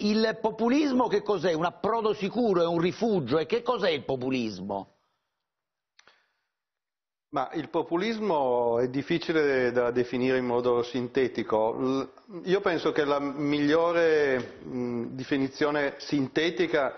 il populismo che cos'è? Un approdo sicuro, è un rifugio? E che cos'è il populismo? Ma il populismo è difficile da definire in modo sintetico. Io penso che la migliore definizione sintetica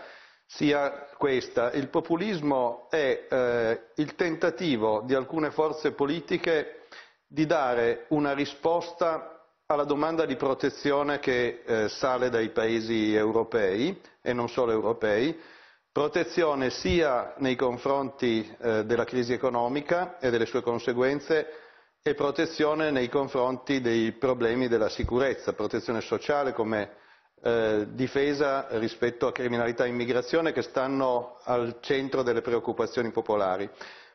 sia questa. Il populismo è eh, il tentativo di alcune forze politiche di dare una risposta alla domanda di protezione che eh, sale dai paesi europei e non solo europei, protezione sia nei confronti eh, della crisi economica e delle sue conseguenze e protezione nei confronti dei problemi della sicurezza, protezione sociale come eh, difesa rispetto a criminalità e immigrazione che stanno al centro delle preoccupazioni popolari.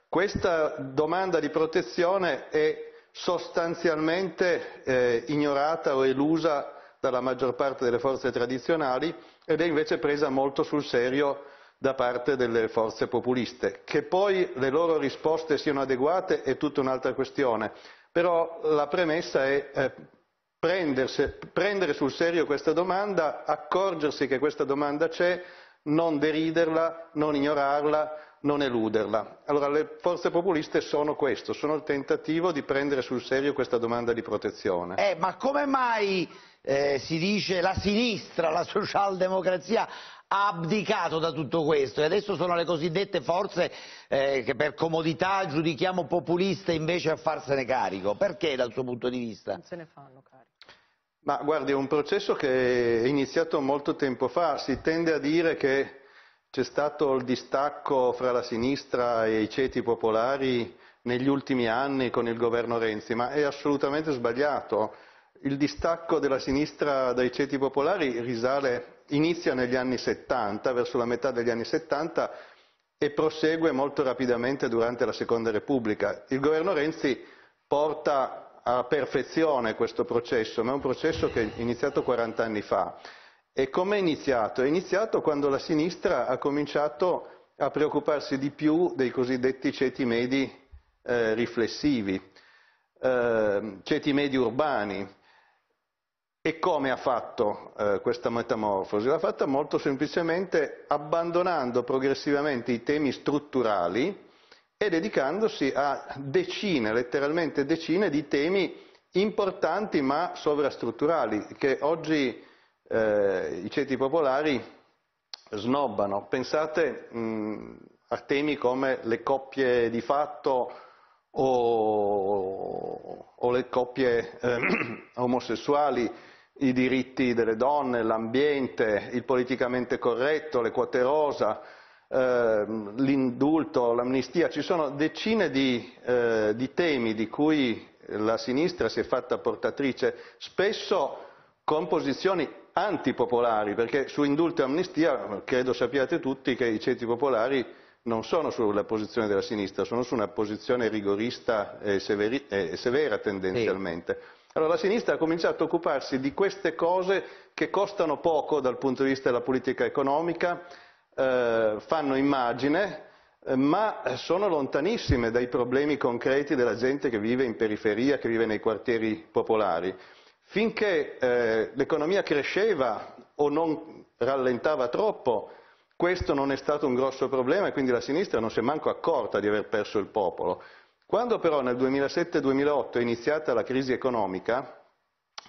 Questa domanda di protezione è sostanzialmente eh, ignorata o elusa dalla maggior parte delle forze tradizionali ed è invece presa molto sul serio da parte delle forze populiste. Che poi le loro risposte siano adeguate è tutta un'altra questione, però la premessa è eh, prendere sul serio questa domanda, accorgersi che questa domanda c'è, non deriderla, non ignorarla, non eluderla. Allora le forze populiste sono questo, sono il tentativo di prendere sul serio questa domanda di protezione. Eh, ma come mai eh, si dice la sinistra, la socialdemocrazia ha abdicato da tutto questo e adesso sono le cosiddette forze eh, che per comodità giudichiamo populiste invece a farsene carico? Perché dal suo punto di vista? Non se ne fanno carico. Ma guardi, è un processo che è iniziato molto tempo fa, si tende a dire che c'è stato il distacco fra la sinistra e i ceti popolari negli ultimi anni con il governo Renzi, ma è assolutamente sbagliato. Il distacco della sinistra dai ceti popolari risale, inizia negli anni 70, verso la metà degli anni 70 e prosegue molto rapidamente durante la Seconda Repubblica. Il governo Renzi porta a perfezione questo processo, ma è un processo che è iniziato 40 anni fa. E come è iniziato? È iniziato quando la sinistra ha cominciato a preoccuparsi di più dei cosiddetti ceti medi eh, riflessivi, eh, ceti medi urbani. E come ha fatto eh, questa metamorfosi? L'ha fatta molto semplicemente abbandonando progressivamente i temi strutturali, e dedicandosi a decine, letteralmente decine di temi importanti ma sovrastrutturali che oggi eh, i ceti popolari snobbano. Pensate mh, mm, a temi come le coppie di fatto o, o le coppie eh, omosessuali, i diritti delle donne, l'ambiente, il politicamente corretto, le quote rosa, eh, l'indulto, l'amnistia, ci sono decine di, eh, di temi di cui la sinistra si è fatta portatrice, spesso con posizioni antipopolari, perché su indulto e amnistia credo sappiate tutti che i centri popolari non sono sulla posizione della sinistra, sono su una posizione rigorista e, severi, e severa tendenzialmente. Sì. Allora la sinistra ha cominciato a occuparsi di queste cose che costano poco dal punto di vista della politica economica eh, fanno immagine, eh, ma sono lontanissime dai problemi concreti della gente che vive in periferia, che vive nei quartieri popolari. Finché eh, l'economia cresceva o non rallentava troppo, questo non è stato un grosso problema e quindi la sinistra non si è manco accorta di aver perso il popolo. Quando però nel 2007-2008 è iniziata la crisi economica,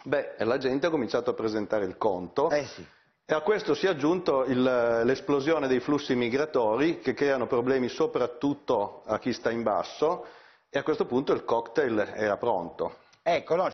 beh, la gente ha cominciato a presentare il conto. Eh sì e a questo si è aggiunto l'esplosione dei flussi migratori che creano problemi soprattutto a chi sta in basso e a questo punto il cocktail era pronto. Ecco, no,